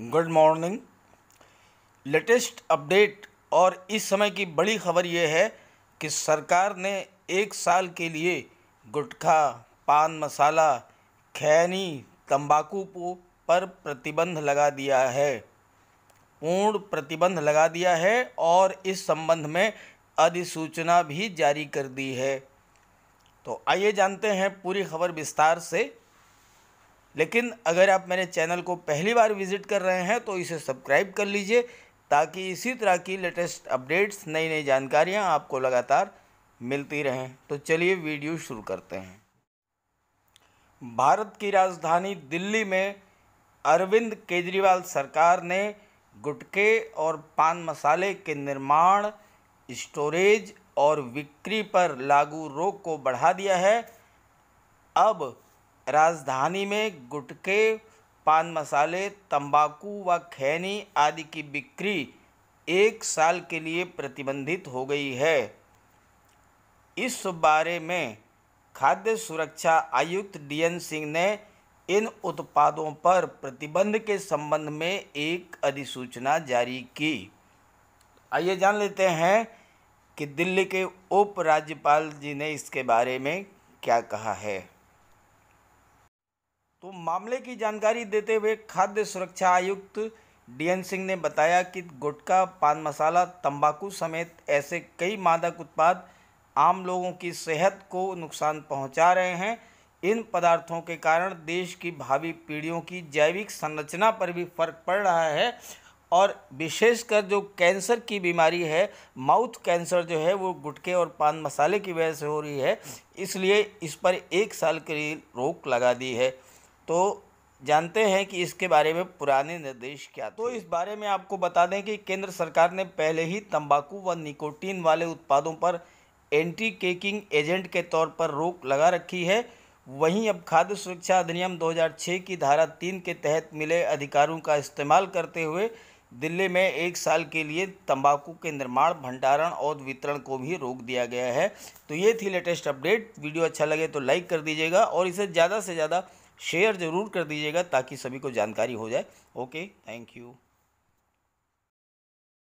Good morning latest update और इस समय की बड़ी खबर यह है कि सरकार ने एक साल के लिए गुटखा पान मसाला खैनी तंबाकू पर प्रतिबंध लगा दिया है पूर्ण प्रतिबंध लगा दिया है और इस संबंध में अधिसूचना भी जारी कर दी है तो आइए जानते हैं पूरी खबर विस्तार से लेकिन अगर आप मेरे चैनल को पहली बार विज़िट कर रहे हैं तो इसे सब्सक्राइब कर लीजिए ताकि इसी तरह की लेटेस्ट अपडेट्स नई नई जानकारियाँ आपको लगातार मिलती रहें तो चलिए वीडियो शुरू करते हैं भारत की राजधानी दिल्ली में अरविंद केजरीवाल सरकार ने गुटखे और पान मसाले के निर्माण स्टोरेज और बिक्री पर लागू रोक को बढ़ा दिया है अब राजधानी में गुटखे पान मसाले तंबाकू व खैनी आदि की बिक्री एक साल के लिए प्रतिबंधित हो गई है इस बारे में खाद्य सुरक्षा आयुक्त डीएन सिंह ने इन उत्पादों पर प्रतिबंध के संबंध में एक अधिसूचना जारी की आइए जान लेते हैं कि दिल्ली के उपराज्यपाल जी ने इसके बारे में क्या कहा है तो मामले की जानकारी देते हुए खाद्य सुरक्षा आयुक्त डीएन सिंह ने बताया कि गुटखा पान मसाला तंबाकू समेत ऐसे कई मादक उत्पाद आम लोगों की सेहत को नुकसान पहुंचा रहे हैं इन पदार्थों के कारण देश की भावी पीढ़ियों की जैविक संरचना पर भी फर्क पड़ रहा है और विशेषकर जो कैंसर की बीमारी है माउथ कैंसर जो है वो गुटखे और पान मसाले की वजह से हो रही है इसलिए इस पर एक साल के लिए रोक लगा दी है तो जानते हैं कि इसके बारे में पुराने निर्देश क्या तो थे। तो इस बारे में आपको बता दें कि केंद्र सरकार ने पहले ही तंबाकू व निकोटीन वाले उत्पादों पर एंटी केकिंग एजेंट के तौर पर रोक लगा रखी है वहीं अब खाद्य सुरक्षा अधिनियम 2006 की धारा तीन के तहत मिले अधिकारों का इस्तेमाल करते हुए दिल्ली में एक साल के लिए तंबाकू के निर्माण भंडारण और वितरण को भी रोक दिया गया है तो ये थी लेटेस्ट अपडेट वीडियो अच्छा लगे तो लाइक कर दीजिएगा और इसे ज़्यादा से ज़्यादा शेयर ज़रूर कर दीजिएगा ताकि सभी को जानकारी हो जाए ओके थैंक यू